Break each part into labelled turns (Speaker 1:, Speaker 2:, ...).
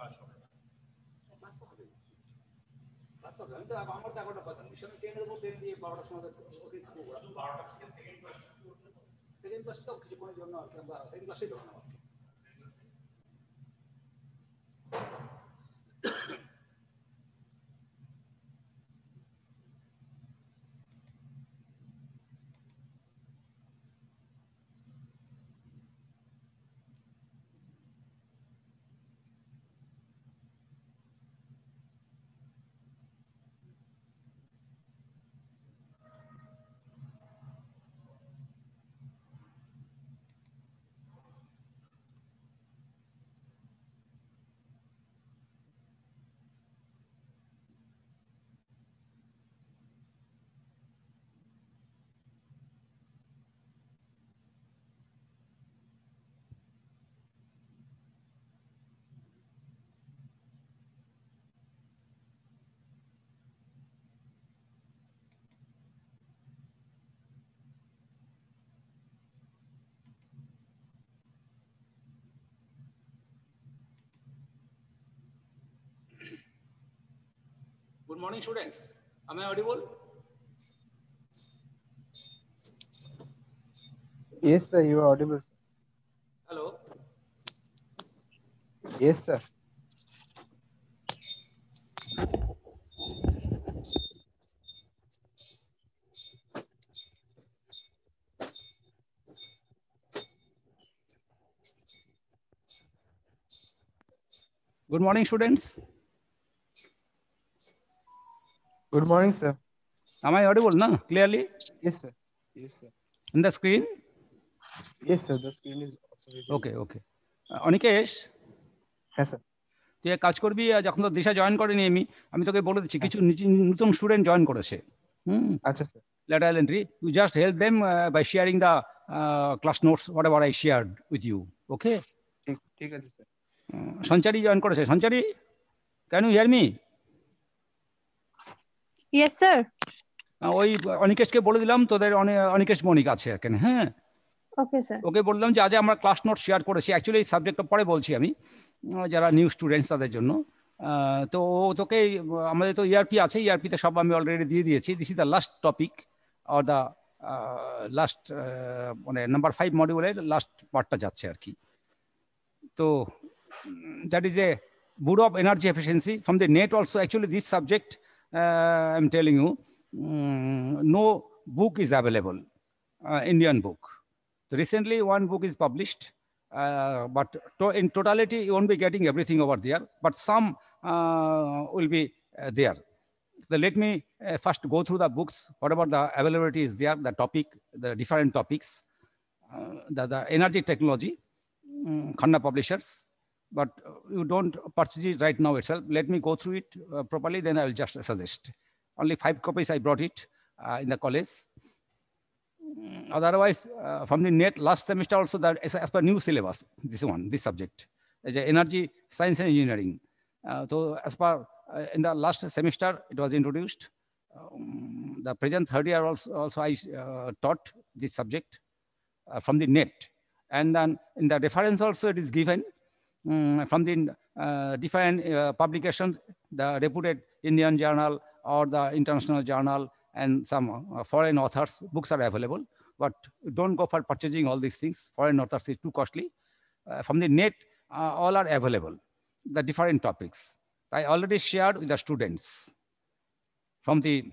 Speaker 1: Pass হবে না আমার তো এগারোটা পাচ্ছেন মিশন টেনের মধ্যে দিয়ে বারোটার সময় বারোটা সেকেন্ড ক্লাস সেকেন্ড ক্লাসটাও কিছুক্ষণের জন্য আমরা সেকেন্ড ক্লাসেই ধরে নেওয়া Good morning, students. Am I audible? Yes, sir, you are audible. Sir. Hello. Yes, sir. Good morning, students. Good morning, sir. Am I audible now? Clearly? Yes, sir. Yes, sir. In the screen? Yes, sir. The screen is also visible. Okay, okay. Uh, Anikesh হ্যাঁ sir তুই কাজ করবি যখন তো দিশা join করেনি আমি আমি তোকে বলে দিচ্ছি কিছু নতুন স্টুডেন্ট জয়েন করেছে হুম আচ্ছা sir lateral entry you just help them uh, by sharing the uh, class notes whatever i shared with you okay ঠিক আছে স্যার সঞ্চারি জয়েন করেছে Sanchari can you hear me yes sir ওই অনিকেশকে বলে দিলাম তোদের অনিকেশ মনিক আছে এখানে হ্যাঁ ওকে ওকে বললাম যে আজ আমরা ক্লাস নোট শেয়ার করেছি অ্যাকচুয়ালি এই সাবজেক্টটা পরে বলছি আমি যারা নিউ স্টুডেন্টস তাদের জন্য তো তোকে আমাদের তো ইআরপি e আছে ইআরপিতে e সব আমি অলরেডি দিয়ে দিয়েছি this is the last topic or the last মানে নাম্বার ফাইভ মডিউলের লাস্ট পার্টটা যাচ্ছে আর কি তো that is a bureau of energy efficiency from the net also actually this subject Uh, I'm telling you, um, no book is available, uh, Indian book. Recently, one book is published, uh, but to in totality, you won't be getting everything over there, but some will be there. So let me first go through the books, what about the availability is there, the topic, the different topics, the, the energy technology, um, Khanna Publishers, but uh, you don't purchase it right now itself. Let me go through it uh, properly, then I will just suggest. Only five copies I brought it uh, in the college. Mm, otherwise, uh, from the net last semester also, that as, as per new syllabus, this one, this subject, as energy, science and engineering. Uh, so as per uh, in the last semester, it was introduced. Um, the present third year also, also I taught this subject from the net. And then in the reference also it is given um, from the uh, different uh, publications, the reputed Indian journal or the international journal and some uh, foreign authors, books are available, but don't go for purchasing all these things. Foreign authors is too costly. Uh, from the net, uh, all are available, the different topics. I already shared with the students. From the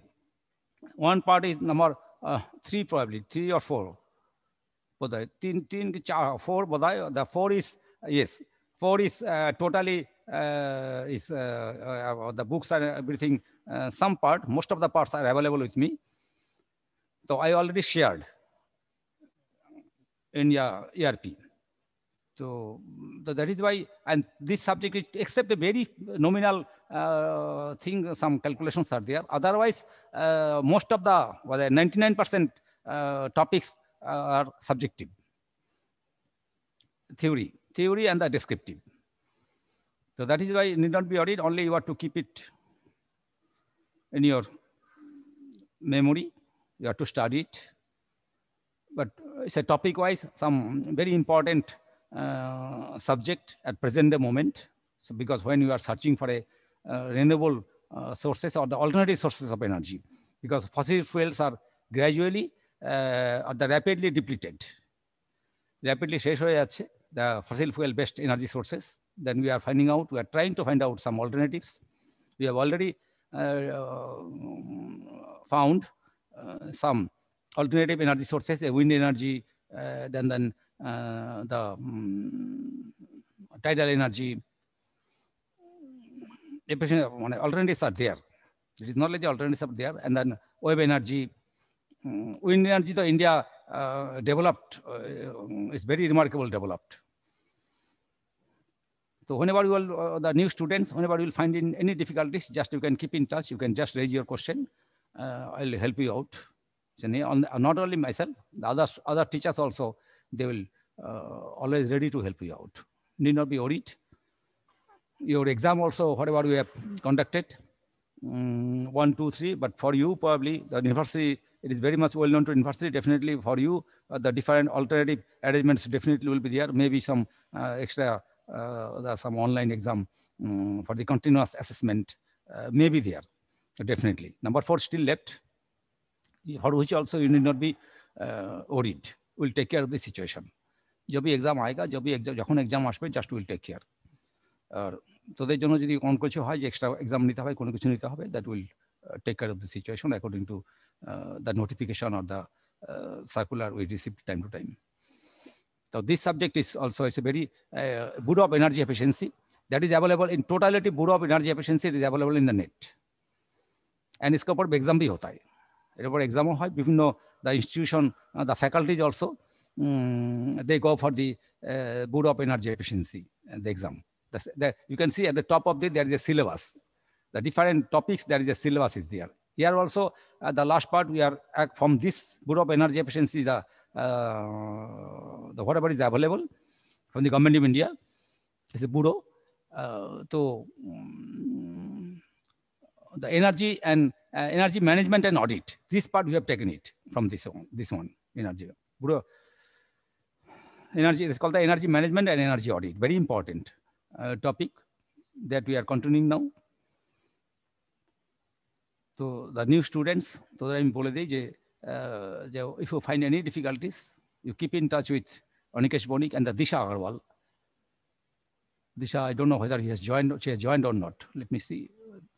Speaker 1: one part is number uh, three probably, three or four. four, the four is, yes, 4 is uh, totally uh, is uh, the books and everything, some part, most of the parts are available with me. So I already shared in your ERP. So, so, that is why, and this subject is except a very nominal uh, thing, some calculations are there. Otherwise, uh, most of the 99% well, uh, topics are subjective theory theory and the descriptive. So that is why it need not be worried, only you have to keep it in your memory. You have to study it. But it's a topic-wise, some very important uh, subject at present the moment. So because when you are searching for a uh, renewable uh, sources or the alternative sources of energy, because fossil fuels are gradually or uh, the rapidly depleted. rapidly শেষ হয়ে যাচ্ছে the fossil fuel based energy sources. Then we are finding out, we are trying to find out some alternatives. We have already uh, uh found uh, some alternative energy sources, A wind energy, uh, then, then uh, the um, tidal energy. Alternatives are there. It is not like the alternatives are there. And then wave energy, mm, wind energy, the India uh, developed, uh, um, it's very remarkable developed. So whenever you will, uh, the new students, whenever you will find in any difficulties, just you can keep in touch. You can just raise your question. Uh, I'll help you out. So uh, not only myself, the other, other teachers also, they will always ready to help you out. Need not be worried. Your exam also, whatever you have conducted, um, one, two, three. But for you, probably the university, it is very much well known to university. Definitely for you, uh, the different alternative arrangements definitely will be there. Maybe some uh, extra, uh, some online exam um, for the continuous assessment uh, may be there, definitely. Number four still left, for which also you need not be worried. We'll take care of the situation. Jobi exam aayega. jobi exam. भी exam जखन just आसबे will take care. তোদের জন্য যদি কোন কিছু হয় যে extra exam নিতে হয় কোনো কিছু নিতে হবে that will take care of the situation according to the notification of the circular we receive time to time তো this subject is also is a very bureau of energy efficiency that is available in totality bureau of energy efficiency it is available in the net and ইসকে উপর exam বি হতায় এর উপর এক্সামও হয় বিভিন্ন the institution the faculties also they go for the বুড of energy efficiency the exam The, the, you can see at the top of this there is a syllabus. The different topics, there is a syllabus is there. Here also, uh, the last part, we are uh, from this Bureau of Energy Efficiency, the, uh, the whatever is available from the Government of India, it's a Bureau. Uh, to um, the energy and uh, energy management and audit. This part we have taken it from this one, this one, energy. Bureau, energy is called the energy management and energy audit. Very important. Uh, topic that we are continuing now. So the new students, so that I'm bole je, if you find any difficulties, you keep in touch with Anikesh Bonik and the Disha Agarwal. Disha, I don't know whether he has joined, she has joined or not. Let me see.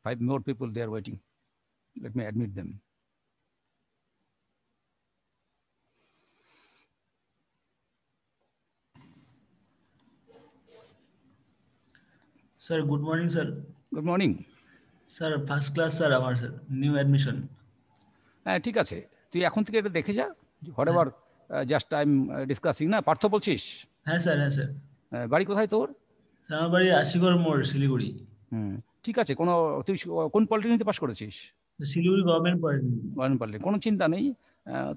Speaker 1: Five more people there waiting. Let me admit them. Sir good morning sir good morning sir first class sir আমার sir new admission হ্যাঁ ঠিক আছে তুই এখন থেকে এটা দেখে যা whatever just I am discussing না পার্থ বলছিস হ্যাঁ স্যার হ্যাঁ স্যার বাড়ি কোথায় তোর স্যার আমার বাড়ি আশিগর মোড় শিলিগুড়ি হুম ঠিক আছে কোনো তুই কোন পলিটেকনিকে পাস করেছিস Siliguri government polytechnic government polytechnic কোনো চিন্তা নেই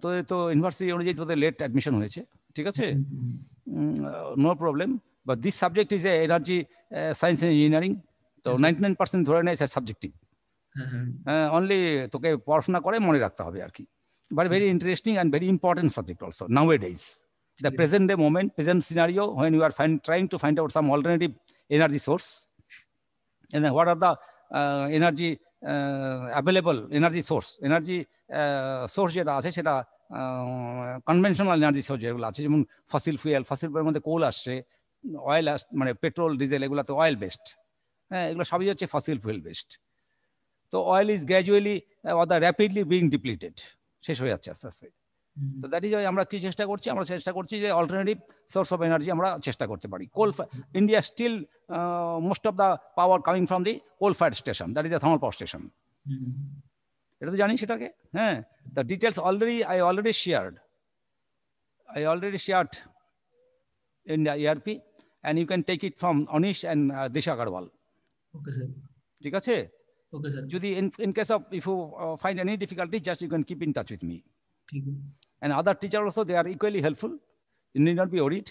Speaker 1: তোদের তো ইউনিভার্সিটি অনুযায়ী তোদের লেট অ্যাডমিশন হয়েছে ঠিক আছে নো প্রবলেম বা this subject is a energy science engineering তো নাইনটি নাইন পার্সেন্ট ধরে নেয় হ্যাঁ অনলি uh, তোকে পড়াশোনা করে মনে রাখতে হবে আর কি but very interesting and very important subject also nowadays the present day moment present scenario when you are fine trying to find out some alternative energy source and what are the energy energy energy source energy source যেটা আছে সেটা conventional energy source যেগুলো আছে যেমন fossil fuel fossil ফুয়েলের মধ্যে কোল আসছে oil মানে petrol diesel এগুলো তো অয়েল বেস্ট হ্যাঁ এগুলো সবই হচ্ছে ফসিল ফুয়েল বেস্ট তো oil is gradually other rapidly being depleted শেষ হয়ে যাচ্ছে আস্তে আস্তে তো দ্যাট ইজ আমরা কি চেষ্টা করছি আমরা চেষ্টা করছি যে অল্টারনেটিভ সোর্স অফ এনার্জি আমরা চেষ্টা করতে পারি coal India still most of the power coming from the coal fire station that is the thermal power station এটা তো জানি সেটাকে হ্যাঁ the details already I already shared I already shared India ERP and you can take it from Anish and uh, Disha Agarwal. Okay, sir. ঠিক আছে okay sir যদি in case of if you find any difficulty just you can keep in touch with me ঠিক and other teacher also they are equally helpful you need not be worried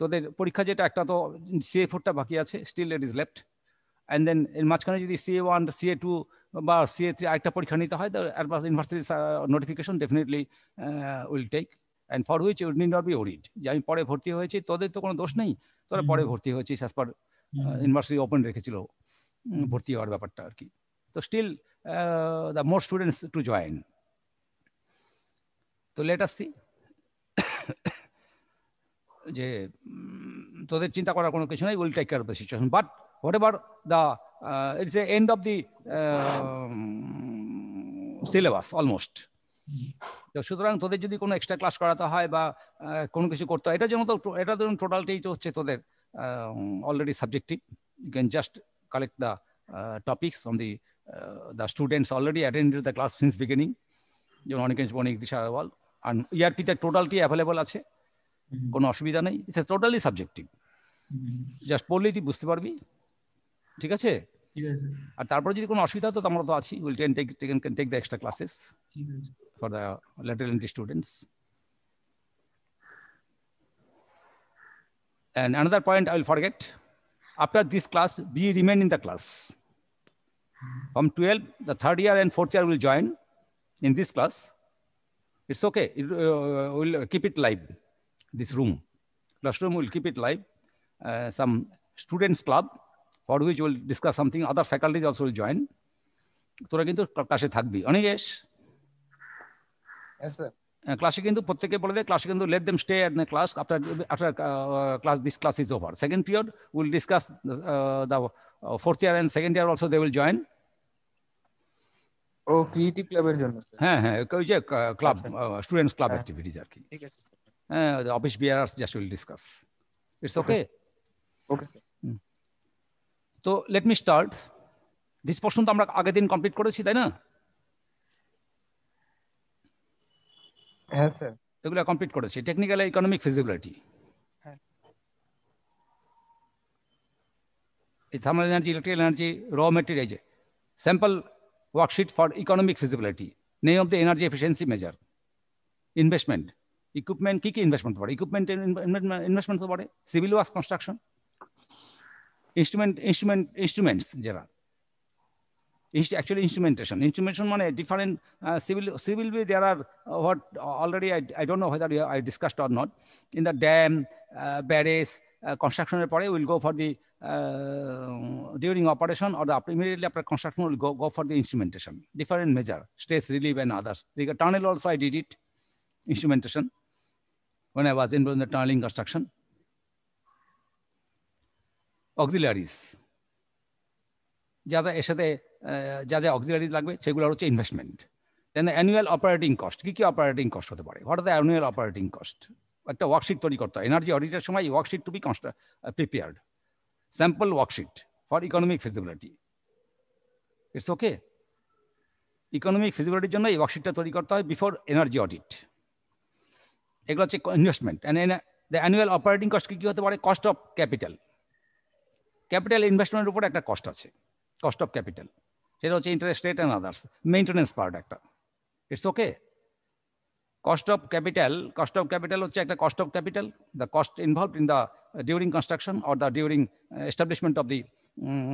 Speaker 1: তোদের পরীক্ষা যেটা একটা তো CA ফোরটা বাকি আছে still it is left and then এর মাঝখানে যদি সিএ ওয়ান সিএ টু বা সিএ থ্রি আরেকটা পরীক্ষা নিতে হয় তো advance university notification definitely will take and for which you need not be worried যে আমি পরে ভর্তি হয়েছি তোদের তো কোনো দোষ নেই তোরা পরে ভর্তি হয়েছিস অ্যাজ পার ইউনিভার্সিটি ওপেন রেখেছিল ভর্তি হওয়ার ব্যাপারটা আর কি তো still the more students to join তো লেট আসছি যে তোদের চিন্তা করার কোনো কিছু নাই will take care of the situation but whatever the it's a end of the syllabus almost তো সুতরাং তোদের যদি কোনো এক্সট্রা ক্লাস করাতে হয় বা কোনো কিছু করতে হয় এটা যেন তো এটা ধরুন টোটালটাই তো হচ্ছে তোদের already subjective you can just collect the topics on the the students already attended the class since beginning যেমন অনেক অনেক দিশা আওয়াল আর ইয়ারপিতে টোটালটি অ্যাভেলেবল আছে কোনো অসুবিধা নেই ইটস টোটালি সাবজেক্টিভ জাস্ট পড়লেই তুই বুঝতে পারবি ঠিক আছে আর তারপরে যদি কোনো অসুবিধা তো আমরা তো আছি will ten take take the extra classes ঠিক আছে for the lateral entry students. And another point I will forget. After this class, we remain in the class. From 12, the third year and fourth year will join in this class. It's okay. It, uh, we'll keep it live, this room. Classroom will keep it live. Uh, some students club, for which we'll discuss something. Other faculties also will join. তোরা কিন্তু ক্লাসে থাকবি অনেক ক্লাসে uh, কিন্তু প্রত্যেকে বলে দেয় ক্লাসে কিন্তু let them stay at the class after after class this class is over second period will discuss the fourth year second year also they will join ও ক্রিয়েটিভ ক্লাবের জন্য হ্যাঁ হ্যাঁ ওই যে ক্লাব স্টুডেন্টস ক্লাব অ্যাক্টিভিটিজ আর কি ঠিক আছে হ্যাঁ office bearers just will discuss it's okay okay তো লেট মি স্টার্ট তো আমরা আগের দিন কমপ্লিট করেছি তাই না হ্যাঁ কমপ্লিট করেছি technical economic feasibility electric energy র material sample worksheet for economic feasibility name of the energy efficiency measure investment equipment কি কি ইনভেস্টমেন্ট ইকুইপমেন্ট ইনভেস্টমেন্ট পড়ে civil work construction instrument instrument instruments যারা actually instrumentation. Instrumentation money different uh, civil civil way there are uh, what already I, I don't know whether you, I discussed or not in the dam uh, barrage uh, construction we will go for the uh, during operation or the immediately after construction will go go for the instrumentation different measure stress relief and others. The tunnel also I did it instrumentation when I was involved in the tunneling construction auxiliaries যা যা এর সাথে যা যা auxiliary লাগবে সেগুলো হচ্ছে investment then annual operating cost কী কী অপারেটিং কস্ট হতে পারে what are the annual operating cost একটা ওয়ার্কশিট তৈরি করতে হয় এনার্জি অডিটের সময় ওয়ার্কশিট টু বি কনস্ট prepared sample worksheet for economic feasibility it's okay economic ফিজিবিলিটির জন্য এই ওয়ার্কশিটটা তৈরি করতে হয় বিফোর এনার্জি অডিট এগুলো হচ্ছে investment the annual operating cost কী হতে পারে কস্ট অফ ক্যাপিটাল ক্যাপিটাল ইনভেস্টমেন্টের উপর একটা কস্ট আছে cost of capital সেটা হচ্ছে interest rate and others maintenance part একটা it's okay cost of capital cost of capital হচ্ছে একটা cost of capital the cost involve in the during construction or the during establishment of the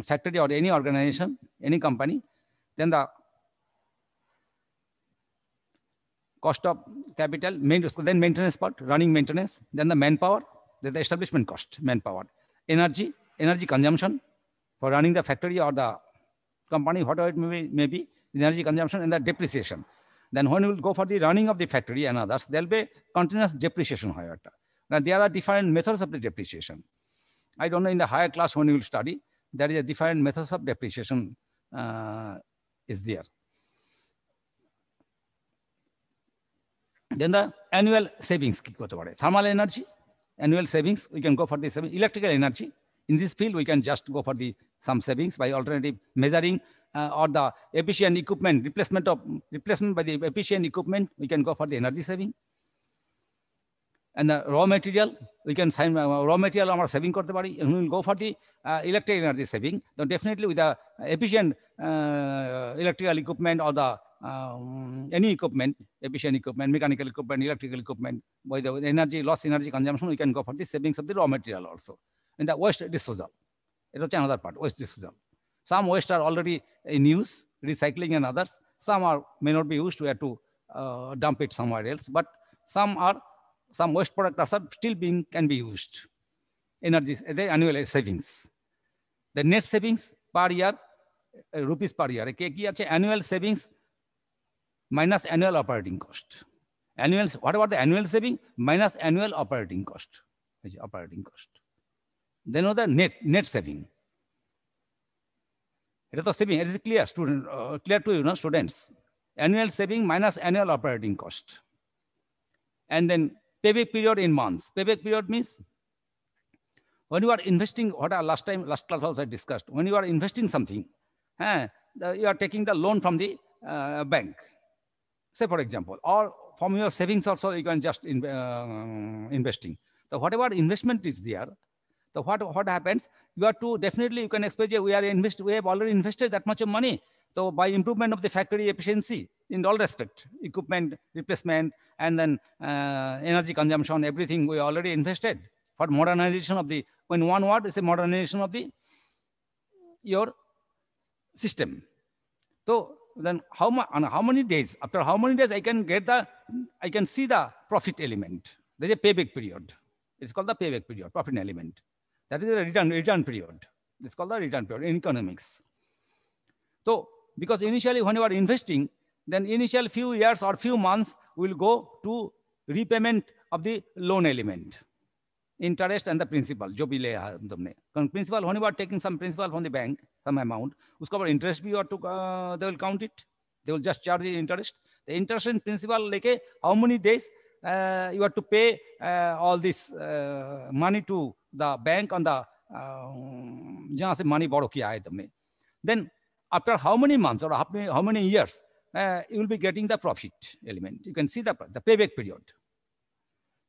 Speaker 1: factory or any organization any company then the cost of capital, then maintenance part, running maintenance, then the manpower, then the establishment cost, manpower, energy, energy consumption, for running the factory or the company, whatever it may be, may be the energy consumption and the depreciation. Then when you will go for the running of the factory and others, there will be continuous depreciation. However. Now there are different methods of the depreciation. I don't know in the higher class when you will study, there is a different methods of depreciation uh, is there. Then the annual savings, thermal energy, annual savings, we can go for the electrical energy, in this field, we can just go for the some savings by alternative measuring uh, or the efficient equipment replacement of replacement by the efficient equipment. We can go for the energy saving. And the raw material, we can sign uh, raw material Our saving and we will go for the uh, electric energy saving. So definitely with the efficient uh, electrical equipment or the um, any equipment, efficient equipment, mechanical equipment, electrical equipment, by the energy loss, energy consumption, we can go for the savings of the raw material also. in the waste disposal. It was another part, waste disposal. Some waste are already in use, recycling and others. Some are may not be used, we have to uh, dump it somewhere else, but some are, some waste products are still being, can be used. Energy, the annual savings. The net savings per year, uh, rupees per year. Annual savings minus annual operating cost. Annuals, what about the annual saving? Minus annual operating cost. Operating cost. Then other net, net saving. It is clear, saving it is clear student Annual to you না students annual saving minus annual operating cost and then payback period when you are investing what I last time last class also I discussed when you are investing something eh, the, you are taking the loan from the uh, bank say for example or from your savings also you can just in, uh, investing so whatever investment is there so what, what happens? You are to definitely, you can expect we are invest, we have already invested that much of money. So by improvement of the factory efficiency in all respect, equipment, replacement, and then uh, energy consumption, everything we already invested for modernization of the, when one word is a modernization of the, your system. So then how, much on how many days, after how many days I can get the, I can see the profit element. There's a payback period. It's called the payback period, profit element. That is a return, return period. It's called the return period in economics. So because initially when you are investing, then initial few years or few months will go to repayment of the loan element, interest and the principal, principal when you are taking some principal from the bank, some amount, उसका ऊपर interest you are to uh, they will count it, they will just charge the interest. The interest and principal like how many days uh, you are to pay uh, all this uh, money to the bank and the uh, money borrow kiya hai tumne. Then after how many months or how many years, uh, you will be getting the profit element. You can see the, the payback period.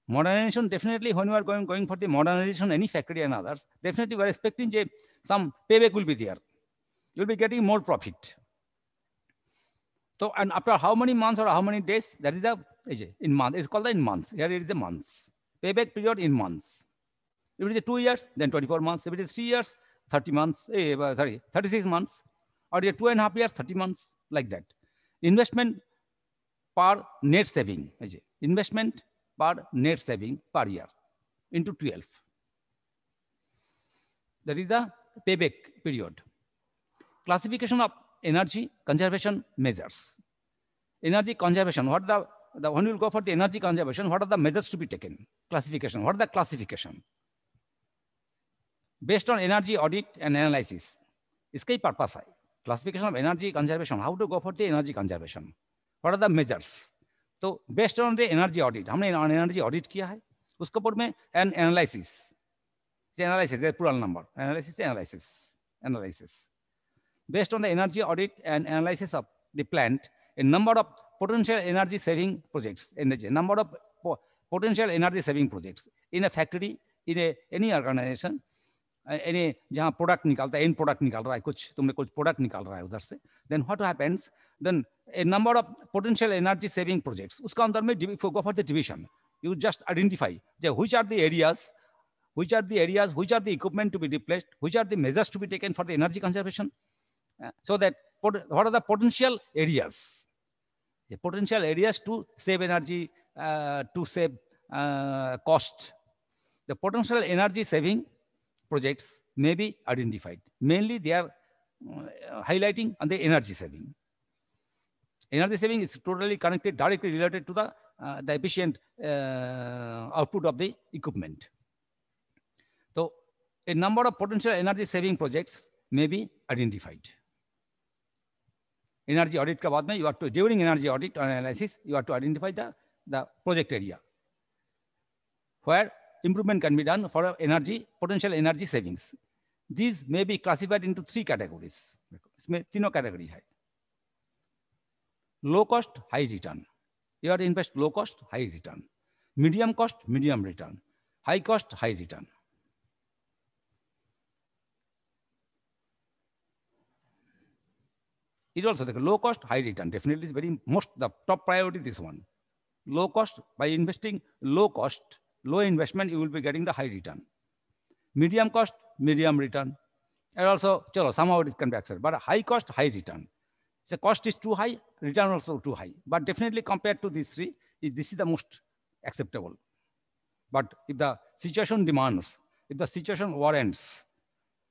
Speaker 1: Modernization, definitely when you are going, going for the modernization, any factory and others, definitely we are expecting some payback will be there. You will be getting more profit. So, and after how many months or how many days, that is the, in month, is called the in months. Here it is a months. Payback period in months. If it is two years, then 24 months. If it is three years, 30 months, eh, uh, sorry, 36 months. Or and a half years, 30 months, like that. Investment per net saving. Investment per net saving per year into 12. That is the payback period. Classification of energy conservation measures. Energy conservation, what the, the when you go for the energy conservation, what are the measures to be taken? Classification, what are the classification? based on energy audit and analysis. इसका ही purpose है. Classification of energy conservation. How to go for the energy conservation? What are the measures? तो based on the energy audit. हमने energy audit किया है. उसके ऊपर में an analysis. analysis is plural number. Analysis, analysis, analysis. Based on the energy audit and analysis of the plant, a number of potential energy saving projects, energy, number of potential energy saving projects in a factory, in a, any organization यानी जहाँ product निकालता है and product निकाल रहा है कुछ तुमने कुछ प्रोडक्ट निकाल रहा है उधर से then what happens then a number of potential energy saving projects उसका अंदर में go for the division you just identify which are the areas which are the areas which are the equipment to be replaced which are the measures to be taken for the energy conservation uh, so that what are the potential areas the potential areas to save energy uh, to save uh, cost the potential energy saving projects may be identified. Mainly they are uh, highlighting on the energy saving. Energy saving is totally connected, directly related to the, uh, the efficient uh, output of the equipment. So a number of potential energy saving projects may be identified. Energy audit you have to, during energy audit or analysis, you have to identify the, the project area where improvement can be done for energy, potential energy savings. These may be classified into three categories. Tino category high. Low cost, high return. You are invest low cost, high return. Medium cost, medium return. High cost, high return. It also the low cost, high return. Definitely is very most the top priority this one. Low cost by investing low cost low investment, you will be getting the high return. Medium cost, medium return. And also, chalo, somehow it is convection, but high cost, high return. The cost is too high, return also too high. But definitely compared to these three, this is the most acceptable. But if the situation demands, if the situation warrants,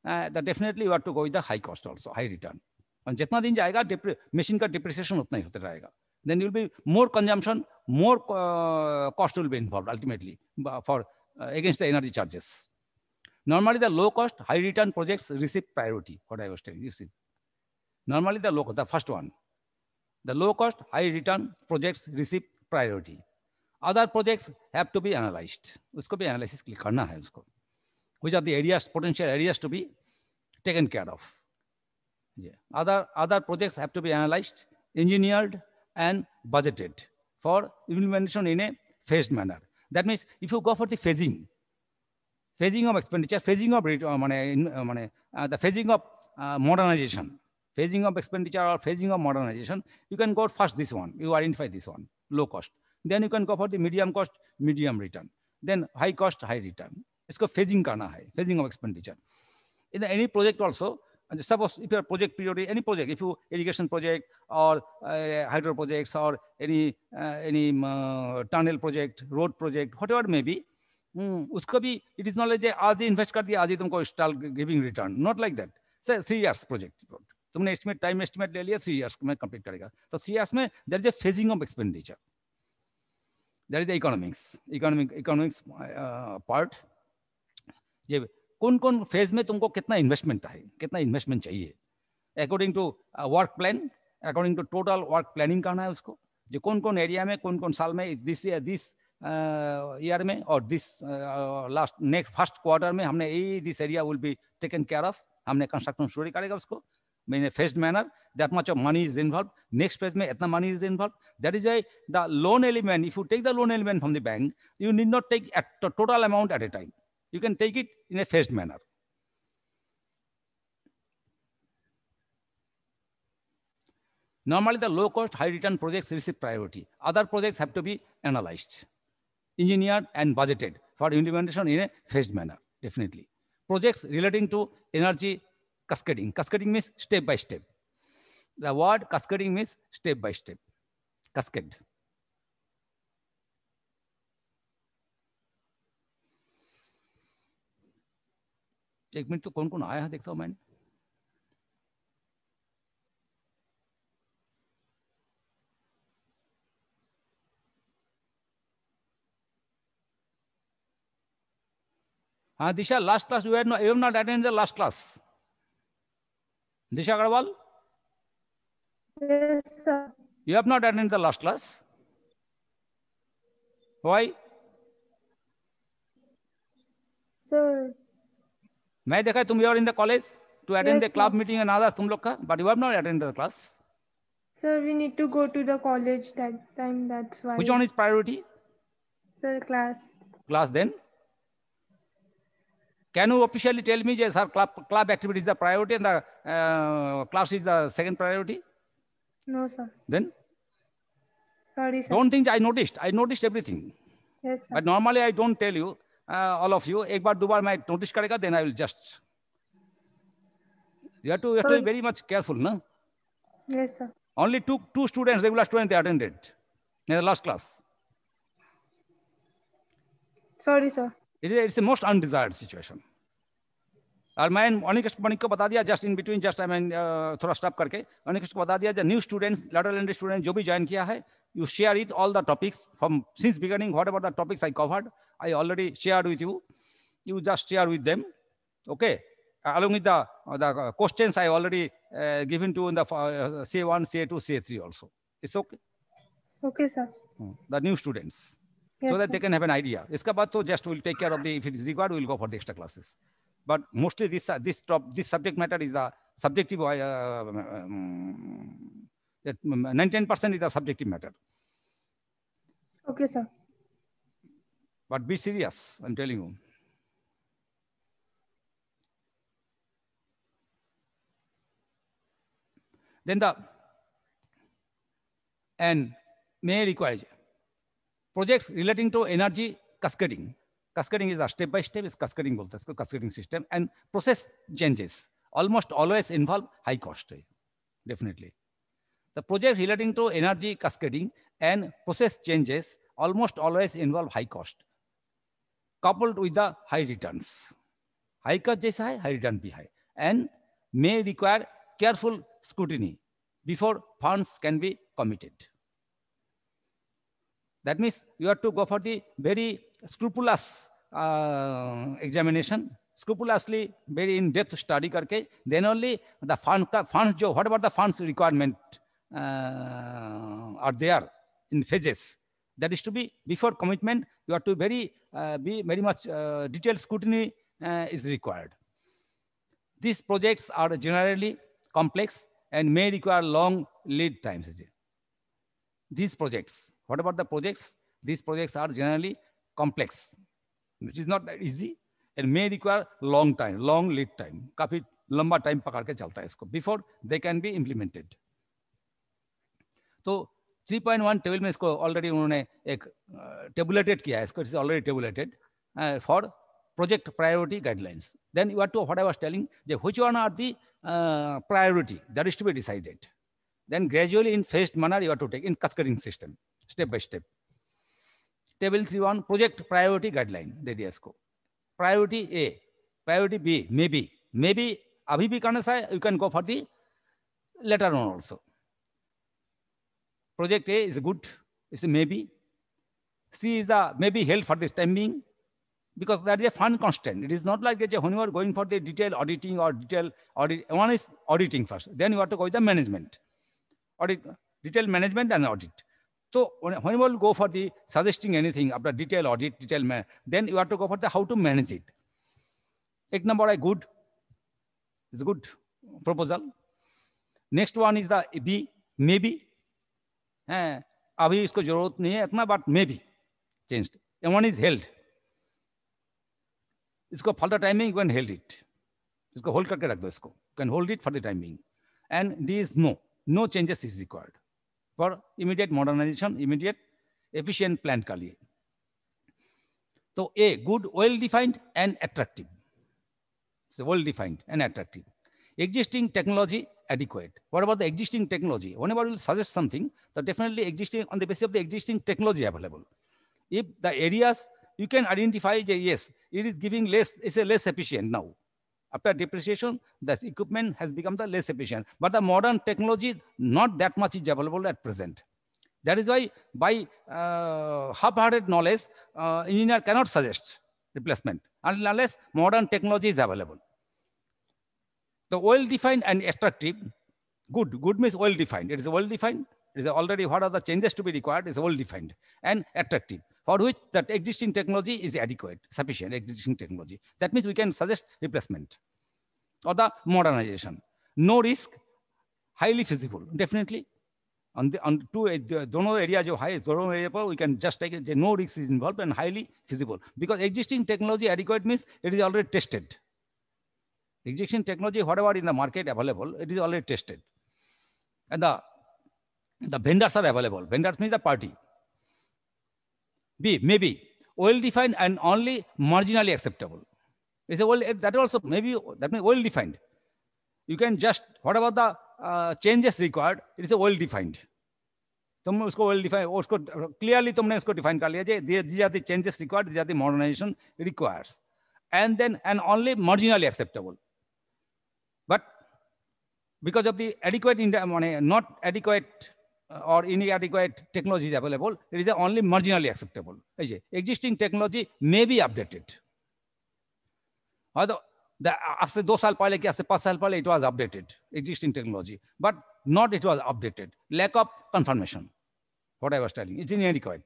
Speaker 1: uh, then definitely you have to go with the high cost also, high return. And jitna din jayega, machine ka depreciation utna hi hote rahega. Then you will be more consumption, more uh, cost will be involved ultimately uh, for uh, against the energy charges. Normally, the low cost, high return projects receive priority. What I was telling you, see. Normally, the low cost, the first one. The low cost, high return projects receive priority. Other projects have to be analyzed. Usko bhi analysis click करना है उसको. Which are the areas, potential areas to be taken care of. Yeah. Other other projects have to be analyzed, engineered, and budgeted. for implementation in a phased manner. That means if you go for the phasing, phasing of expenditure, phasing of uh, the phasing of uh, modernization, phasing of expenditure or phasing of modernization, you can go first this one, you identify this one, low cost. Then you can go for the medium cost, medium return. Then high cost, high return. इसको phasing करना है phasing of expenditure in any project also And suppose if your project period, any project, if you irrigation project or uh, hydro projects or any uh, any uh, tunnel project, road project, whatever may be, um, उसको भी it is not like आज ही invest कर दिया आज ही तुमको install giving return, not like that. Say three years project. तुमने estimate time estimate ले लिया three years में complete करेगा. so, three years में there is a phasing of expenditure. There is the economics, economic economics uh, part. ये कौन कौन phase में तुमको कितना इन्वेस्टमेंट है कितना इन्वेस्टमेंट चाहिए according to work plan according to total work planning करना है उसको जो कौन कौन एरिया में कौन कौन साल में दिस दिस ईयर में और this last next first quarter में हमने ये this area will be taken care of हमने कंस्ट्रक्शन शुरू करेगा उसको in a phased manner that much of money is involved next phase mein itna money is involved that is why the loan element if you take the loan element from the bank you need not take at the total amount at a time You can take it in a phased manner. Normally, the low cost, high return projects receive priority. Other projects have to be analyzed, engineered, and budgeted for implementation in a phased manner, definitely. Projects relating to energy cascading. Cascading means step by step. The word cascading means step by step. Cascade. एक minute तो कौन कौन आया है देखता हूँ मैंने हाँ Disha last class you know एवं not attend the last class Disha Agarwal you have not attend the last class why sir मैं देखा तुम you in the college to attend the club meeting and others tum but you have not attended the class sir we need to go to the college that time that's why which one is priority sir class class then can you officially tell me yes sir club activity is the priority and the uh, class is the second priority no sir then sorry sir don't think i noticed i noticed everything yes but normally i don't tell you all of you एक बार दो बार मैं notice करेगा then I will just you have to you have to be very much careful na yes sir only two two students regular student they attended in the last class sorry sir it is it's the most undesired situation और मैं अनिक मणिक को बता दिया just in between just I mean थोड़ा stop करके अनिक को बता दिया new students letter and student जो भी ज्वाइन किया है you share with all the topics from since beginning whatever the topics I covered I already share with you you just share with them okay along with the the questions i already uh, given to in the uh, ca1 ca2 ca3 also it's okay okay sir the new students yes, so that sir. they can have an idea iska baad to just we'll take care of the if it is required we'll go for the extra classes But mostly this, uh, this, top, this subject matter is the subjective, uh, um, um, um, Nineteen percent is the subjective matter. Okay, sir. But be serious, I'm telling you. Then the and may require projects relating to energy cascading Cascading is a step by step is cascading bolte hai, cascading system and process changes almost always involve high cost, definitely. The project relating to energy cascading and process changes almost always involve high cost, coupled with the high returns. High cost jaisa hai, high return bhi hai, and may require careful scrutiny before funds can be committed. That means you have to go for the very scrupulous uh, examination, scrupulously, very in-depth study karke, then only the funds, funds jo, what about the funds requirement uh, are there in phases. That is to be, before commitment, you have to very, uh, be very much uh, detailed scrutiny uh, is required. These projects are generally complex and may require long lead times. These projects, what about the projects? These projects are generally complex, which is not that easy and may require long time, long lead time. काफी लंबा time पकड़ के चलता है इसको before they can be implemented तो 3.1 table में इसको ऑलरेडी उन्होंने एक टेबुलेटेड uh, किया है इसको it's already tabulated for project priority guidelines then you are to what I was telling J which one are the priority that is to be decided then gradually in phased manner you have to take in cascading system step by step table three one project priority guideline दे दिया इसको priority A priority B may be may be अभी भी करना सा you can go for the letter on also project A is good, it's a maybe. C is the maybe held for this time being, because that is a fund constant. It is not like that when you are going for the detail auditing or detail audit, one is auditing first, then you have to go with the management. Audit, detail management and audit. So when you will go for the suggesting anything after detail audit, detail man, then you have to go for the how to manage it. Ek number I good. It's a good proposal. Next one is the B, maybe. Uh, अभी इसको जरूरत नहीं है इतना but may be change one is held इसको for the timing one held it इसको hold करके रख दो इसको can hold it for the timing and D is no no changes is required for immediate modernization, immediate efficient plant का लिए तो good good defined and attractive. So well defined and attractive. Existing technology adequate. What about the existing technology? Whenever you suggest something, the definitely existing on the basis of the existing technology available. If the areas you can identify, yes, it is giving less, it's a less efficient now. After depreciation, the equipment has become the less efficient. But the modern technology, not that much is available at present. That is why by uh, half-hearted knowledge, uh, engineer cannot suggest replacement unless modern technology is available. The well-defined and extractive, good, good means well-defined. It is well-defined. It is already what are the changes to be required It is well-defined and attractive. for which that existing technology is adequate, sufficient existing technology. That means we can suggest replacement or the modernization. No risk, highly feasible, definitely. On the on two uh, donor areas of highest donor area, we can just take it, no risk is involved and highly feasible. Because existing technology adequate means it is already tested. Existing technology, whatever in the market available, it is already tested. And the the vendors are available. Vendors means the party. B maybe well defined and only marginally acceptable they say well that also maybe that means well defined you can just what about the uh, changes required it is a well defined तुम उसको well define उसको clearly तुमने इसको define कर लिया G are the changes required these are the modernization requires and then and only marginally acceptable but because of the adequate India मैंने not adequate or inadequate technology is available, it is only marginally acceptable. Existing technology may be updated. After pahle, it was updated, existing technology, but not it was updated. Lack of confirmation, what I was telling, it's inadequate.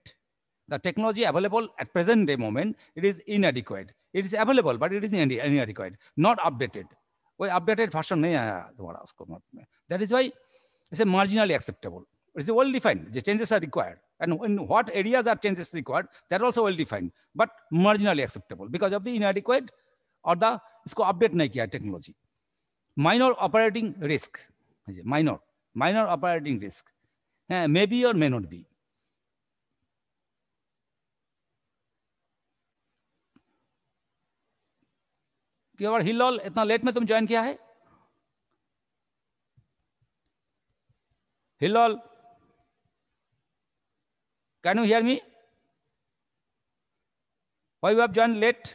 Speaker 1: The technology available at present day moment, it is inadequate. It is available, but it is inadequate, not updated. कोई updated भाषण नहीं आया तुम्हारा उसको मत में is well defined. The changes are required. And in what areas are changes required, that also well defined, but marginally acceptable because of the inadequate और the इसको अपडेट नहीं किया technology minor operating risk minor minor operating risk may or may not be क्यों और हिलॉल इतना late में तुम join किया है हिलॉल Can you hear me? Why you have joined late?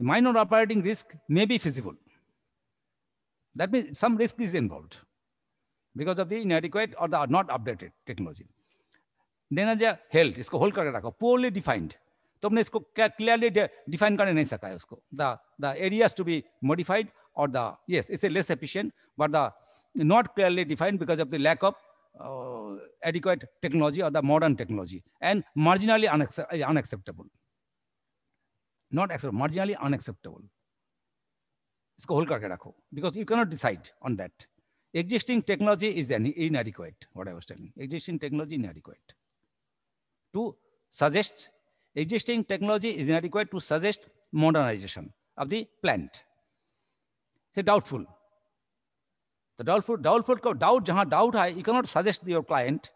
Speaker 1: Minor operating risk may be feasible. That means some risk is involved because of the inadequate or the not updated technology. Then as a health, isko hold करके rakho poorly defined. तुमने इसको clearly define करने नहीं सका usko the the areas to be modified or the yes it's a less efficient but the not clearly defined because of the lack of uh, adequate technology or the modern technology and marginally unacceptable. Not acceptable, marginally unacceptable. Isko hold karke because you cannot decide on that. Existing technology is inadequate, what I was telling. Existing technology inadequate. To suggest, existing technology is inadequate to suggest modernization of the plant. It's doubtful. So doubtful, doubtful doubt, jahan doubt hai, you cannot suggest your client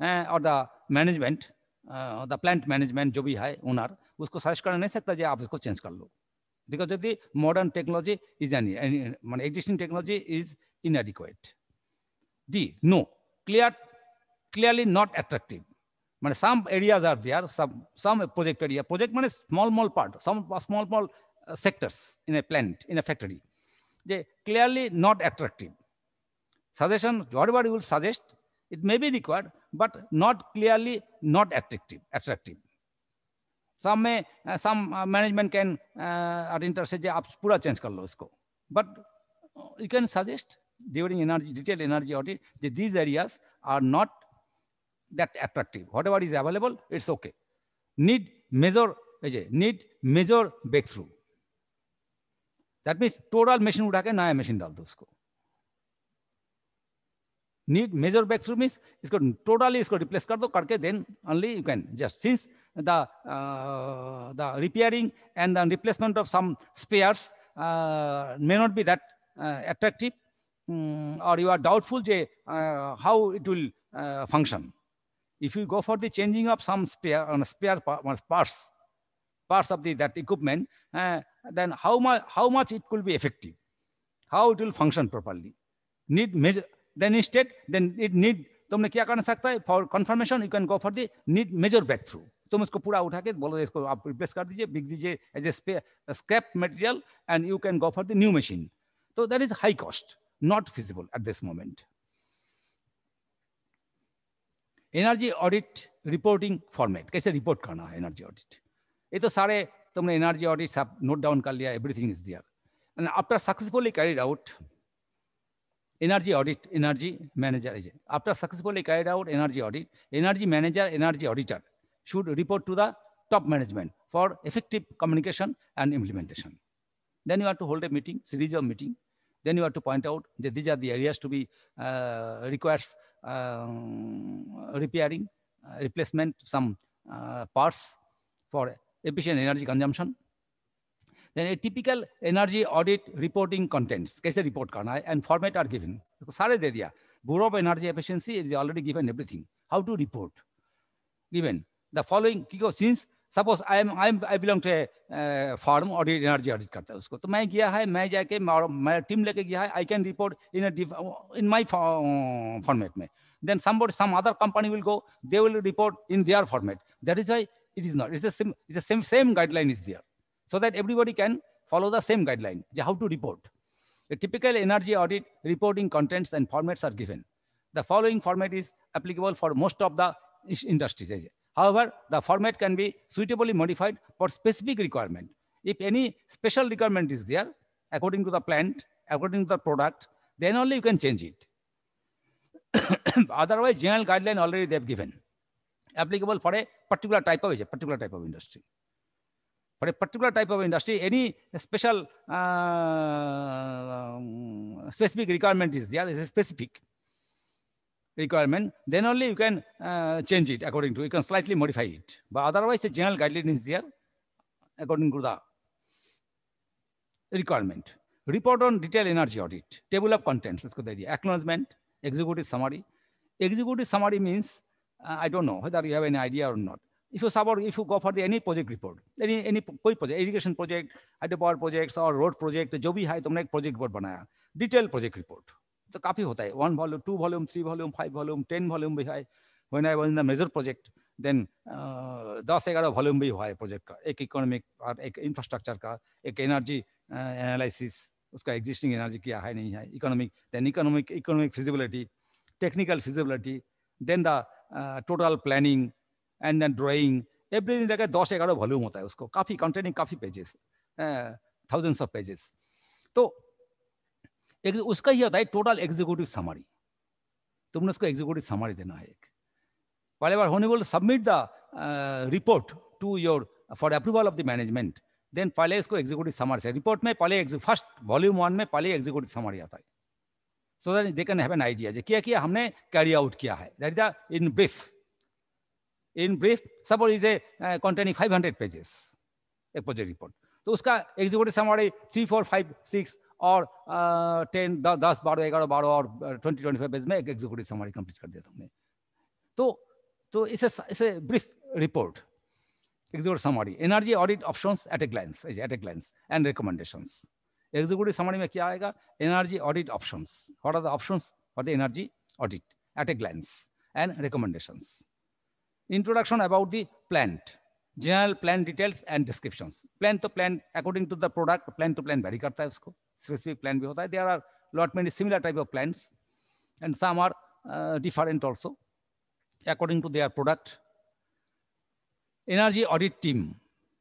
Speaker 1: uh, or the management, uh, the plant management जो भी है owner उसको suggest कर नहीं सकता जी आप इसको change कर लो because of the modern technology is an मान existing technology is inadequate. D, no, clear, clearly not attractive. But some areas are there, some, some project area. Project means small, small part, some small, small sectors in a plant, in a factory. They clearly not attractive. Suggestion, whatever you will suggest, it may be required, but not clearly, not attractive. attractive. Some may, uh, some uh, management can uh, at inter say, "Aap pura change kar lo isko." But you can suggest during energy detailed energy audit that these areas are not that attractive. Whatever is available, it's okay. Need major need major breakthrough. That means total machine would के नया machine डाल दो उसको. need major breakthrough means इसको totally to replace कर दो करके then only you can just since the uh, the repairing and the replacement of some spares uh, may not be that uh, attractive um, or you are doubtful je, uh, how it will uh, function. If you go for the changing of some spare on spare parts parts of the that equipment, uh, then how much how much it could be effective, how it will function properly. Need measure then instead, then it need तुमने क्या करना सकता है for confirmation you can go for the need major back through तुम उसको पूरा उठा के बोलो इसको आप रिप्लेस कर दीजिए बिक दीजिए as a scrap material and you can go for the new machine तो that is high cost not feasible at this moment energy audit reporting format कैसे रिपोर्ट करना है एनर्जी ऑडिट ये तो सारे तुमने एनर्जी ऑडिट सब नोट डाउन कर लिया everything is there and after successfully carried out energy audit, energy manager. After successfully carried out energy audit, energy manager, energy auditor should report to the top management for effective communication and implementation. Then you have to hold a meeting, series of meeting. Then you have to point out that these are the areas to be uh, requires um, repairing, uh, replacement, some uh, parts for efficient energy consumption. Then a typical energy audit reporting contents, कैसे report करना है and format are given. तो सारे दे दिया. Bureau of Energy Efficiency is already given everything. How to report? Given. The following क्योंकि since suppose I am I am I belong to firm audit energy audit करता है उसको तो मैं गया है मैं जाके मैं टीम लेके गया है I can report in in my format में then somebody some other company will go they will report in their format that is why it is not it's the same it's the same same guideline is there so that everybody can follow the same guideline, how to report. The typical energy audit reporting contents and formats are given. The following format is applicable for most of the industries. However, the format can be suitably modified for specific requirement. If any special requirement is there, according to the plant, according to the product, then only you can change it. Otherwise, general guideline already they have given, applicable for a particular type of a particular type of industry for a particular type of industry, any special uh, um, specific requirement is there, is specific requirement, then only you can uh, change it according to, you can slightly modify it. But otherwise, a general guideline is there according to the requirement. Report on detailed energy audit, table of contents, let's go the idea. Acknowledgement, executive summary. Executive summary means, uh, I don't know whether you have any idea or not. if you support, if you go for the any project report, any any कोई project, irrigation project, hydropower projects और road project, जो भी है तुमने एक project report बनाया, detailed project report, तो काफी होता है, one volume, two volume, three volume, five volume, ten volume भी है, when I was in the major project, then दस ग्यारह वॉल्यूम भी हुआ है प्रोजेक्ट का एक इकोनॉमिक और एक इंफ्रास्ट्रक्चर का एक एनर्जी एनालिसिस उसका एग्जिस्टिंग एनर्जी क्या है नहीं है economic then economic economic feasibility technical feasibility then the total planning and then drawing every दिन दस एगारो वॉल्यूम होता है उसको काफ़ी कंटेनिंग काफ़ी पेजेस थाउजेंड्स ऑफ पेजेस तो एक उसका ही होता है टोटल एग्जीक्यूटिव समरी तुमने उसको एग्जीक्यूटिव समरी देना है एक पहले बार होने बोल submit the report to your for approval of the management then पहले इसको एग्जीक्यूटिव समरी से रिपोर्ट में पहले फर्स्ट वॉल्यूम वन में पहले एग्जीक्यूटिव समरी आता है so that they can have an idea क्या किया हमने कैरी आउट किया है that is the in brief in brief suppose is a containing 500 pages एक प्रोजेक्ट रिपोर्ट तो उसका executive summary three four five six और टेन uh, दस बारह ग्यारह बारह और ट्वेंटी ट्वेंटी पेज में एक एग्जीक्यूटिव समरी कंप्लीट कर दिया तुमने तो तो इसे इसे brief report executive summary energy audit option at a glance at a glance and recommendation executive summary में क्या आएगा energy audit option what are the options for the energy audit at a glance and recommendations introduction about the plant general plan details and descriptions plan to plan according to the product plan to plan vary karta hai usko specific plan bhi hota hai there are lot many similar type of plans and some are uh, different also according to their product energy audit team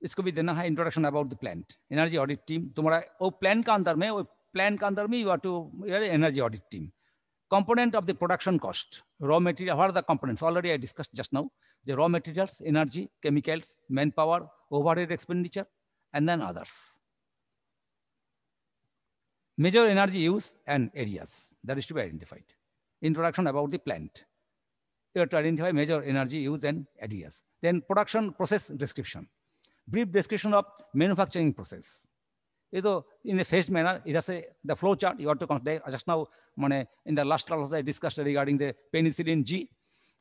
Speaker 1: इसको भी देना है introduction about the plant energy audit team तुम्हारा वो plan का अंदर में वो प्लान का अंदर में you are to your energy audit team component of the production cost raw material what are the components already i discussed just now the raw materials, energy, chemicals, manpower, overhead expenditure, and then others. Major energy use and areas that is to be identified. Introduction about the plant. You have to identify major energy use and areas. Then production process description. Brief description of manufacturing process. So in a phased manner, it has a, the flow chart you have to consider. Just now, in the last class I discussed regarding the penicillin G,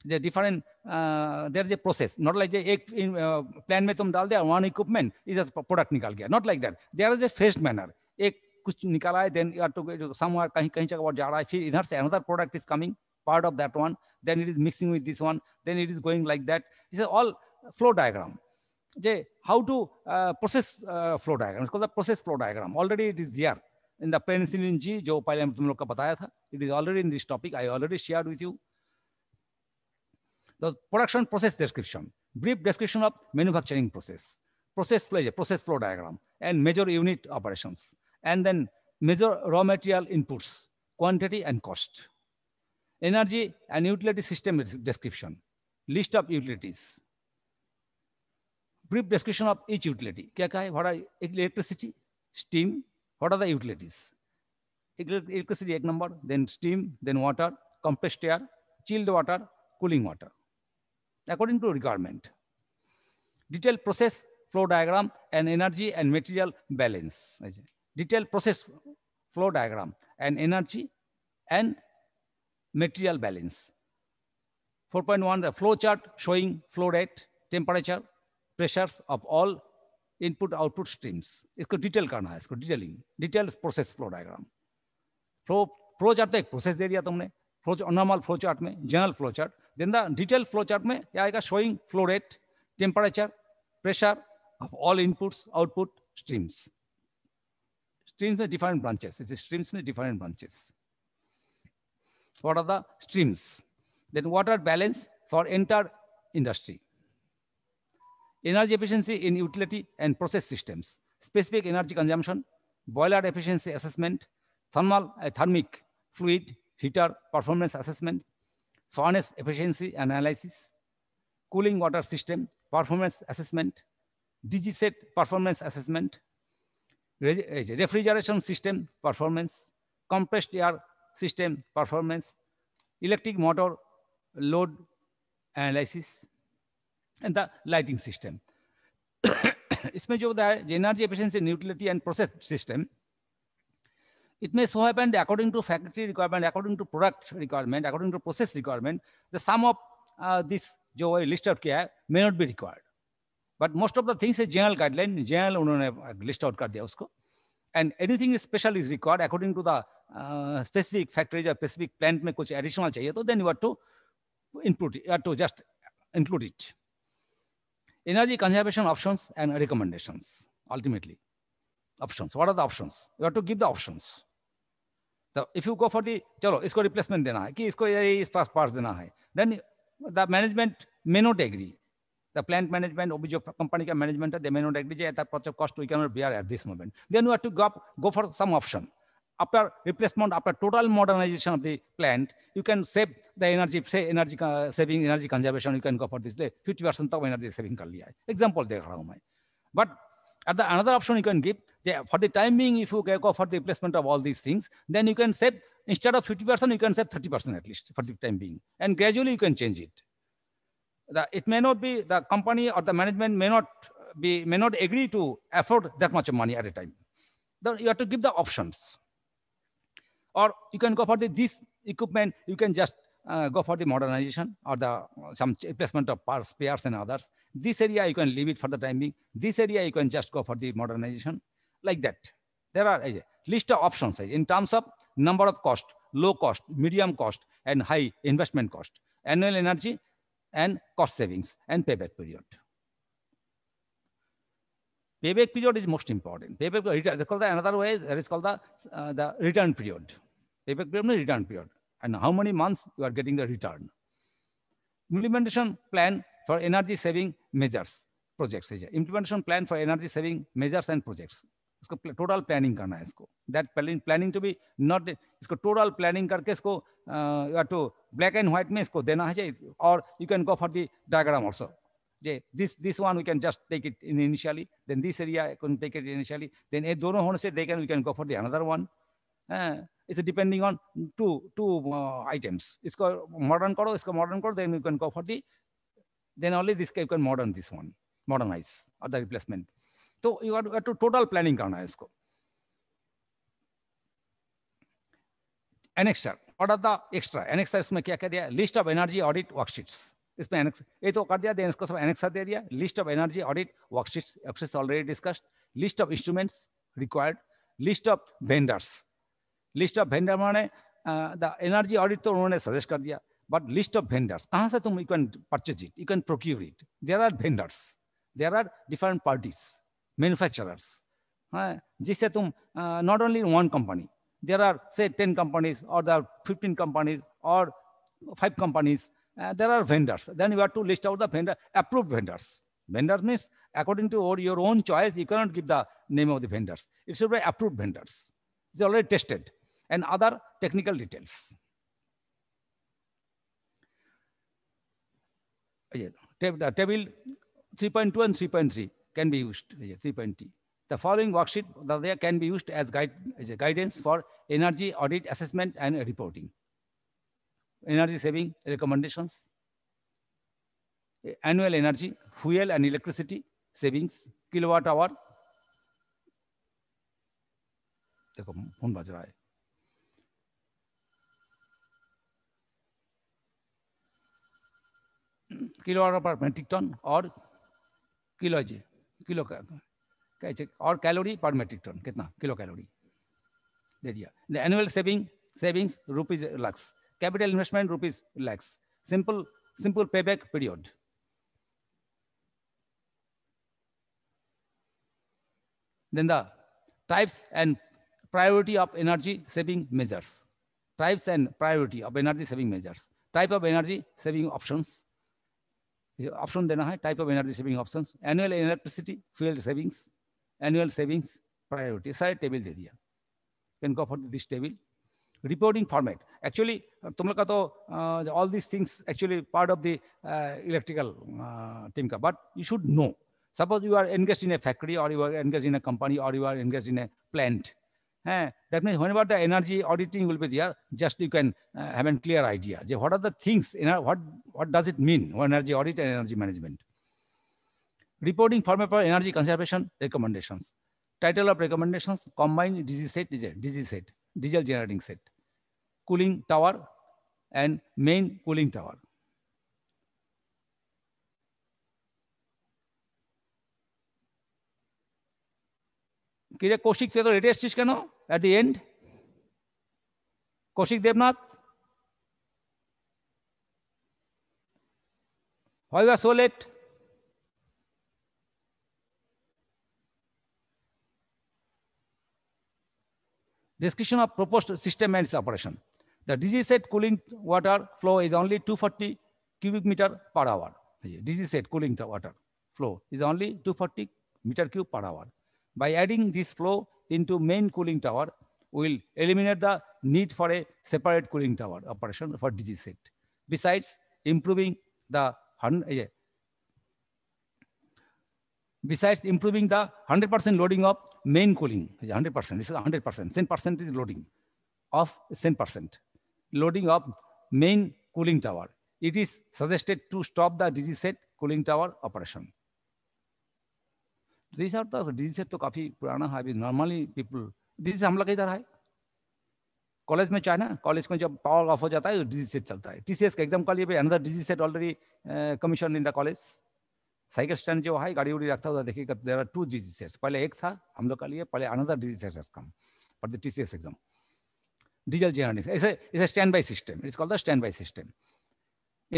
Speaker 1: the different uh, there is a process not like the ek in uh, plan mein tum dal diya one equipment is a product nikal gaya not like that there is a phased manner ek कुछ निकाला है then you are to somewhere कहीं कहीं जगह जा रहा है फिर इधर से another product is coming part of that one then it is mixing with this one then it is going like that this is all flow diagram J, how to uh, process uh, flow diagram it's called the process flow diagram already it is there in the penicillin g jo pehle tum log ka bataya tha it is already in this topic i already shared with you the production process description, brief description of manufacturing process, process flow, process flow diagram, and major unit operations, and then major raw material inputs, quantity and cost. Energy and utility system description, list of utilities, brief description of each utility. kya kya hai What are electricity, steam? What are the utilities? Electricity ek number, then steam, then water, compressed air, chilled water, cooling water. according to requirement. Detailed process flow diagram and energy and material balance. Detailed process flow diagram and energy and material balance. 4.1, the flow chart showing flow rate, temperature, pressures of all input output streams isko detail karna hai isko detailing detail process flow diagram flow flow chart ek process de diya tumne flow normal flow chart mein general flow chart Then the detailed flow chart में क्या आएगा showing flow rate, temperature, pressure of all inputs, output streams. Streams में different branches. इसे streams में different branches. What are the streams? Then water balance for entire industry. Energy efficiency in utility and process systems. Specific energy consumption, boiler efficiency assessment, thermal, uh, thermic, fluid, heater, performance assessment, furnace efficiency analysis, cooling water system, performance assessment, set performance assessment, eh, refrigeration system performance, compressed air system performance, electric motor load analysis, and the lighting system. इसमें जो होता है energy efficiency न्यूटिलिटी and process system It may so happen according to faculty requirement, according to product requirement, according to process requirement, the sum of uh, this जो list out किया है may not be required but most of the things general guideline general उन्होंने list out कर दिया उसको and anything special is required according to the specific factories या specific plant में कुछ एडिशनल चाहिए तो then you are to input you are to just include it energy conservation options and recommendations ultimately options what are the options you have to give the options The, if you go for the chalo, isko replacement dena hai, ki isko is pass parts dena hai, then the management may not agree. The plant management, जो company ka management है, they may not agree that that project cost we cannot bear at this moment. Then we have to go, up, go for some option. After replacement, after total modernization of the plant, you can save the energy, say energy uh, saving, energy conservation. You can go for this. 50% of energy saving kar liya है. Example dekh raha hu main But At the another option you can give for the timing, if you go for the placement of all these things, then you can save instead of 50%, you can save 30% at least for the time being. And gradually you can change it. The, it may not be the company or the management may not be may not agree to afford that much money at a time. Then you have to give the options. Or you can go for the, this equipment, you can just uh, go for the modernization or the uh, some replacement of parts, spares and others. This area you can leave it for the time being. This area you can just go for the modernization like that. There are a uh, list of options in terms of number of cost, low cost, medium cost and high investment cost, annual energy and cost savings and payback period. Payback period is most important. Payback period, the another way, that is called the, uh, the return period. Payback period means return period. and how many months you are getting the return. Implementation plan for energy saving measures projects hai implementation plan for energy saving measures and projects isko total planning karna hai isko that planning planning to be not isko total planning karke isko uh, you have to black and white में इसको देना है और you can go for the diagram also je this this one we can just take it in initially then this area you can take it initially then ये dono hone se they can we can go for the another one it's depending on two two items इसको modern करो इसको modern करो then you can go for the then only this can modern this one modernize और the replacement तो you are to total planning करना है इसको annexure what are extra annexure इसमें क्या क्या दिया list of energy audit worksheets इसमें एनेक्स ये तो कर दिया देन इसको सब एनेक्सा दे दिया list of energy audit worksheets already discussed list of instruments required list of vendors list of vendor उन्होंने द एनर्जी ऑडिट तो उन्होंने सजेस्ट कर दिया बट लिस्ट ऑफ वेंडर्स कहाँ से तुम you can purchase it you can procure it there are vendors there are different parties manufacturers हाँ जिससे तुम not only one company there are say ten companies और देर आर फिफ्टीन कंपनीज और five companies there are vendors. Then you have to list out the approved vendors. Vendors means according to your own choice, you cannot give the name of the vendors. It should be approved vendors. It's already tested and other technical details. Yeah, the uh, table 3.2 and 3.3 can be used, yeah, The following worksheet there can be used as, guide, as a guidance for energy audit assessment and reporting. Energy saving recommendations, annual energy, fuel and electricity savings, kilowatt hour, kilo per metric ton और kilo J kilo कैसे और calorie per metric ton कितना kilo calorie दे दिया the annual saving savings rupees lakhs capital investment rupees lakhs simple simple pay back period then the types and priority of energy saving measures types and priority of energy saving measures type of energy saving options option देना है type of energy saving option annual electricity fuel savings annual savings priority सारे table दे दिया can go for this table reporting format actually तुम लोग का तो all this things actually part of the electrical team का but you should know suppose you are engage in a factory और you are engage in a company और you are engage in a plant that means whenever the energy auditing will be there, just you can uh, have a clear idea. What are the things, you know, what, what does it mean, energy audit and energy management? Reporting format for energy conservation recommendations. Title of recommendations, combined DG set, DG set, diesel generating set. Cooling tower and main cooling tower. কিরে कौशिक তুই তো ready क्या at the end Kaushik Debnath Debnath হয় you are description of proposed system and its operation. The DG set cooling water flow is only 240 cubic meter per hour. DG set cooling water flow is only 240 meter cube per hour. By adding this flow into main cooling tower, will eliminate the need for a separate cooling tower operation for DG set. Besides improving the besides improving the 100% loading of main cooling, 100%, this is 100%, 10% is loading of 10%, loading of main cooling tower. It is suggested to stop the DG set cooling tower operation. This are the diesel तो, तो, तो काफ़ी पुराना है अभी normally people disease हम लोग इधर है कॉलेज में चाहे ना कॉलेज में जब पावर ऑफ हो जाता है डिजीज तो सेट चलता है टीसीएस का एग्जाम का लिए another diesel set already commission in the college cycle stand जो है गाड़ी उड़ी रखता है देखिए there are two diesel sets पहले एक था हम लोग का लिए पहले another diesel set has come for the S exam diesel generation. Stand by it's a standby system. It's called the standby system.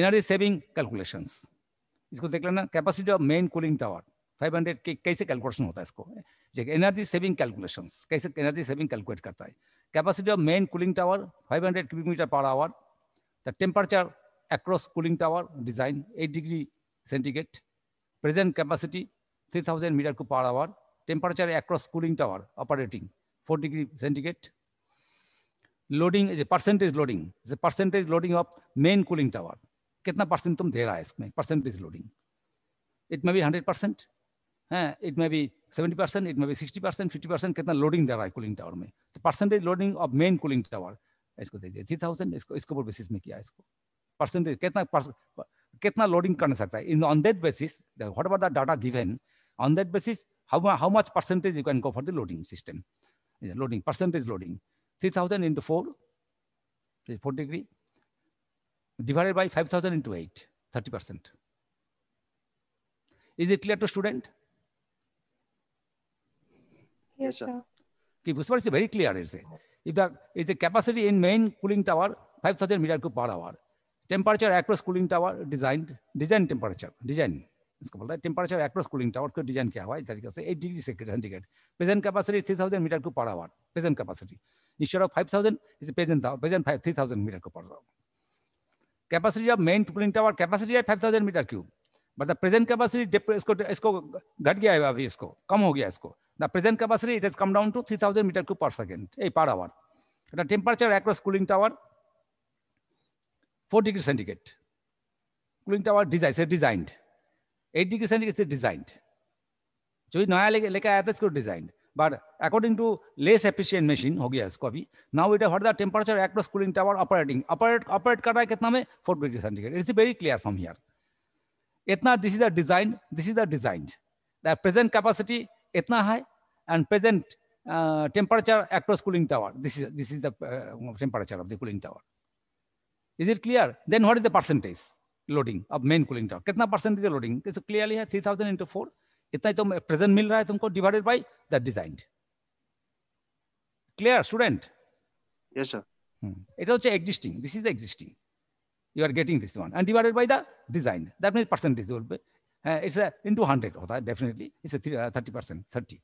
Speaker 1: Energy saving calculation इसको देख लेना capacity of main cooling tower five hundred के कैसे calculation होता है इसको energy saving calculation कैसे energy saving calculate करता है capacity of main cooling tower 500 hundred cubic metre per hour the temperature across cooling tower design 8 degree centigrade. Present capacity 3000 meter per hour. Temperature across cooling tower operating 4 degree centigrade. Loading is a percentage loading. The percentage loading of main cooling tower. कितना percent तुम दे रहा है इसमें percentage loading it may be hundred percent हैं it may be seventy percent it may be sixty percent fifty percent कितना loading दे रहा है कूलिंग टावर में तो percentage loading of main cooling tower इसको दे दिया थ्री थाउजेंड इसको इसके ऊपर बेसिस में किया इसको परसेंटेज कितना कितना लोडिंग कर सकता है in on that basis what are the data given on that basis how how much percentage you can go for the loading system loading percentage loading three thousand into four four degree divided by five thousand into eight thirty percent is it clear to student Yes, sir. sir. Okay, is very clear. It's a, if the is the capacity in main cooling tower 5,000 meter cube per hour. Temperature across cooling tower designed design temperature design इसको बोलता है temperature across cooling tower को design किया हुआ इस तरीके से eight degree centigrade present capacity three metre को per hour present capacity instead of five is present present five three metre को per hour capacity of main cooling tower capacity है five metre cube मतलब present capacity इसको इसको घट गया है अभी इसको कम हो गया इसको The present capacity, it has come down to 3000 meter cube per second, a per hour. The temperature across cooling tower, 4 degree centigrade. Cooling tower design, say designed. 8 degree centigrade is designed. যদি নয়া লেখা attach করে design but according to less efficient machine हो गया इसको अभी now it hot the temperature across cooling tower operating operate operate कर रहा है कितना में four degree centigrade it's very clear from here इतना this is the design this is the design the present capacity इतना है and present uh, temperature across cooling tower. This is, this is the uh, temperature of the cooling tower. Is it clear? Then what is the percentage loading of main cooling tower? कितना percentage loading? It's clearly है 3000 into 4. इतना ही तो present मिल रहा है तुमको divided by the designed. Clear, student? Yes, sir. এটা হচ্ছে existing this is the existing you are getting this one and divided by the design that means percentage বলবে হ্যাঁ ইটস ইন্টু হান্ড্রেড হতা definitely it's thirty percent thirty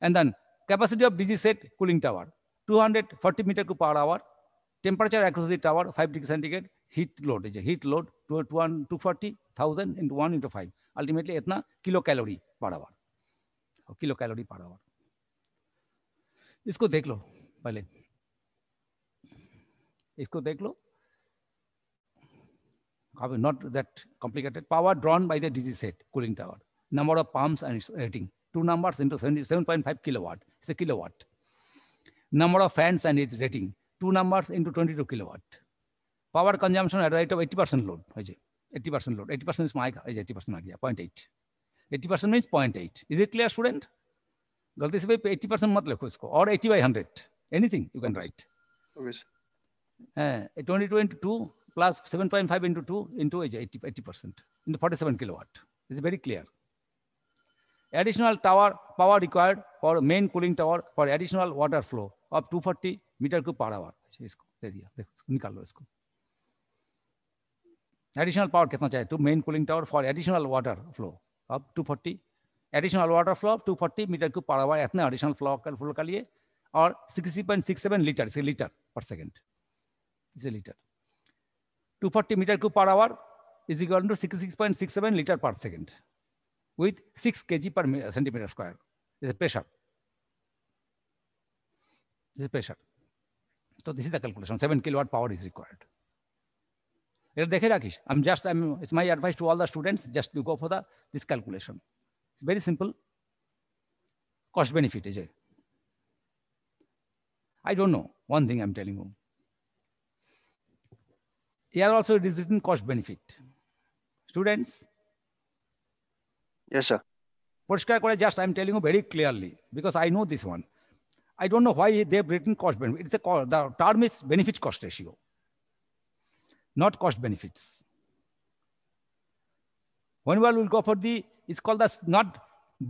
Speaker 1: And then capacity of DG set cooling tower, 240 meter cube per hour. Temperature across the tower, 5 degree centigrade. Heat load is a heat load, 240,000 into 1 into 5. Ultimately, etna kilocalorie per hour. or kilo per hour isko dekh lo pehle isko dekh lo have not that complicated power drawn by the DG set cooling tower number of pumps and its rating two numbers into 77.5 kilowatt. It's a kilowatt. Number of fans and its rating, two numbers into 22 kilowatt. Power consumption at the rate of 80% load. 80% load. 80% is my is 80% idea, 0.8. 80% means 0.8. Is it clear, student? गलती से भाई 80 percent मत लिखो इसको और 80 by 100 anything you can write okay to 22 into 2 plus 7.5 into 2 into into 80 eighty percent 47 kilowatt seven very clear Additional tower power required for main cooling tower for additional water flow of 240 metre cube per hour इसको दे दिया देखो निकाल लो इसको additional power कितना चाहिए to main cooling tower for additional water flow अब 240 additional water flow अब 240 मीटर क्यूब पर आवर इतना एडिशनल फ्लो कर फ्लो का लिए और 60.67 लीटर इसे लीटर पर सेकेंड इसे litre 240 metre cube per hour is equal to 66.67 litre per second with 6 kg per centimeter square. This is pressure. This is pressure. So this is the calculation. 7 kilowatt power is required. I'm just, I'm, it's my advice to all the students, just you go for the this calculation. It's very simple. Cost benefit is it. I don't know. One thing I'm telling you. Here also it is written cost benefit. Students, Yes, sir. Purishkar Kore, just I'm telling you very clearly because I know this one. I don't know why they've written cost benefit. It's a the term is benefit cost ratio, not cost benefits. When we will go for the, it's called the not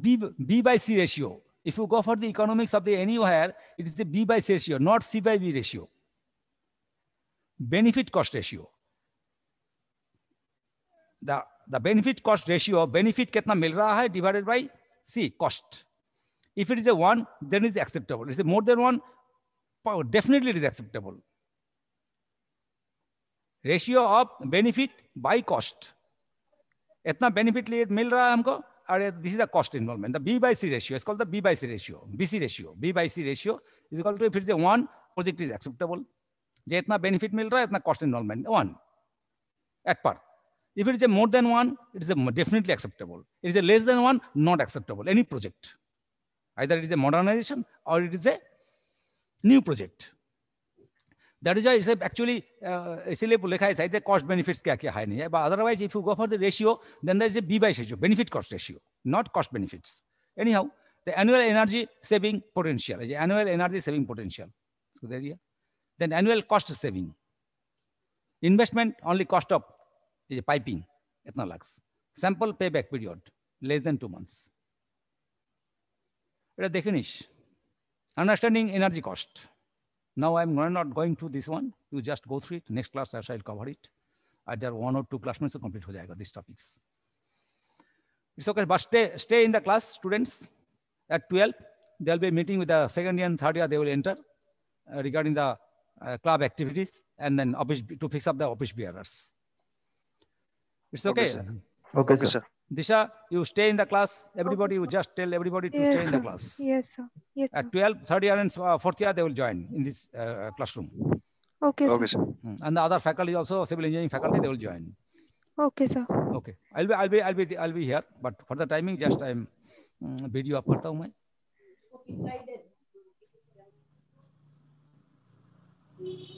Speaker 1: B, B by C ratio. If you go for the economics of the anywhere, it is the B by C ratio, not C by B ratio. Benefit cost ratio. The the benefit cost ratio benefit कितना मिल रहा है divided by C cost if it is a then is is it is more than one definitely it is acceptable ratio of benefit by cost इतना benefit मिल रहा है हमको और this is the cost involvement the B by C ratio is called the B by C ratio B C ratio B by C ratio is called to if is a one project is acceptable जो इतना benefit मिल रहा है इतना cost involvement one eight per If it is a more than one, it is a definitely acceptable. It is a less than one, not acceptable. Any project, either it is a modernization or it is a new project. That is why it's actually uh, the cost benefits. But otherwise, if you go for the ratio, then there is a B by ratio, benefit cost ratio, not cost benefits. Anyhow, the annual energy saving potential, The annual energy saving potential. Then annual cost saving. Investment only cost of এই যে piping এতনা lakhs sample pay back period less than two months এটা দেখে নিস understanding energy cost now I am not going to this one you just go through it next class I shall cover it আর যার one or two class means complete হয়ে যায়গা this topics It's okay, but stay, stay in the class, students. At 12, they'll be meeting with the second year and third year, they will enter uh, regarding the uh, club activities and then office, to fix up the office bearers. It's okay. Okay, sir. Okay, okay sir. Disha, you stay in the class. Everybody, okay, you just tell everybody to yes, stay in the class. Yes, sir. Yes. At 12, third year and forty, uh, fourth year, they will join in this uh, classroom. Okay, okay sir. sir. Hmm. And the other faculty also, civil engineering faculty, they will join. Okay, sir. Okay. I'll be, I'll be, I'll be, I'll be here. But for the timing, just I'm um, video up करता हूँ मैं.